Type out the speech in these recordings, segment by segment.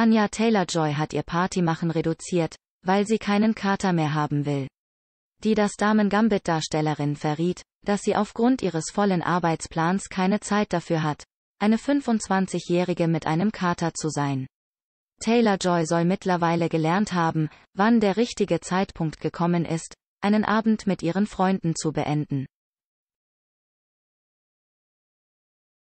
Anya Taylor-Joy hat ihr Partymachen reduziert, weil sie keinen Kater mehr haben will. Die das Damen-Gambit-Darstellerin verriet, dass sie aufgrund ihres vollen Arbeitsplans keine Zeit dafür hat, eine 25-Jährige mit einem Kater zu sein. Taylor-Joy soll mittlerweile gelernt haben, wann der richtige Zeitpunkt gekommen ist, einen Abend mit ihren Freunden zu beenden.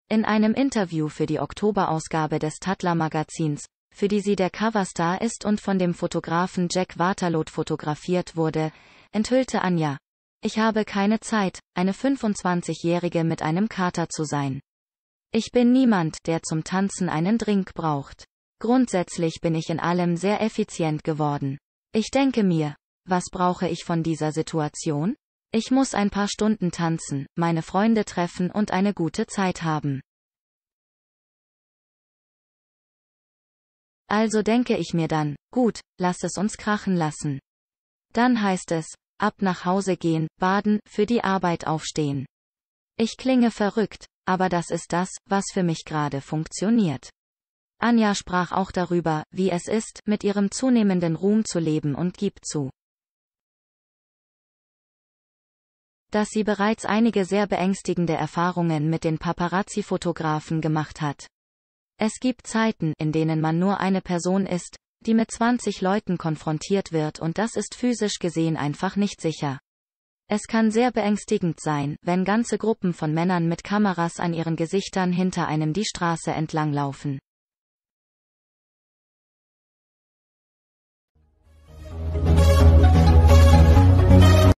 In einem Interview für die Oktoberausgabe des Tatler Magazins für die sie der Coverstar ist und von dem Fotografen Jack Waterloo fotografiert wurde, enthüllte Anja. Ich habe keine Zeit, eine 25-Jährige mit einem Kater zu sein. Ich bin niemand, der zum Tanzen einen Drink braucht. Grundsätzlich bin ich in allem sehr effizient geworden. Ich denke mir, was brauche ich von dieser Situation? Ich muss ein paar Stunden tanzen, meine Freunde treffen und eine gute Zeit haben. Also denke ich mir dann, gut, lass es uns krachen lassen. Dann heißt es, ab nach Hause gehen, baden, für die Arbeit aufstehen. Ich klinge verrückt, aber das ist das, was für mich gerade funktioniert. Anja sprach auch darüber, wie es ist, mit ihrem zunehmenden Ruhm zu leben und gibt zu. dass sie bereits einige sehr beängstigende Erfahrungen mit den Paparazzi-Fotografen gemacht hat. Es gibt Zeiten, in denen man nur eine Person ist, die mit 20 Leuten konfrontiert wird und das ist physisch gesehen einfach nicht sicher. Es kann sehr beängstigend sein, wenn ganze Gruppen von Männern mit Kameras an ihren Gesichtern hinter einem die Straße entlang laufen.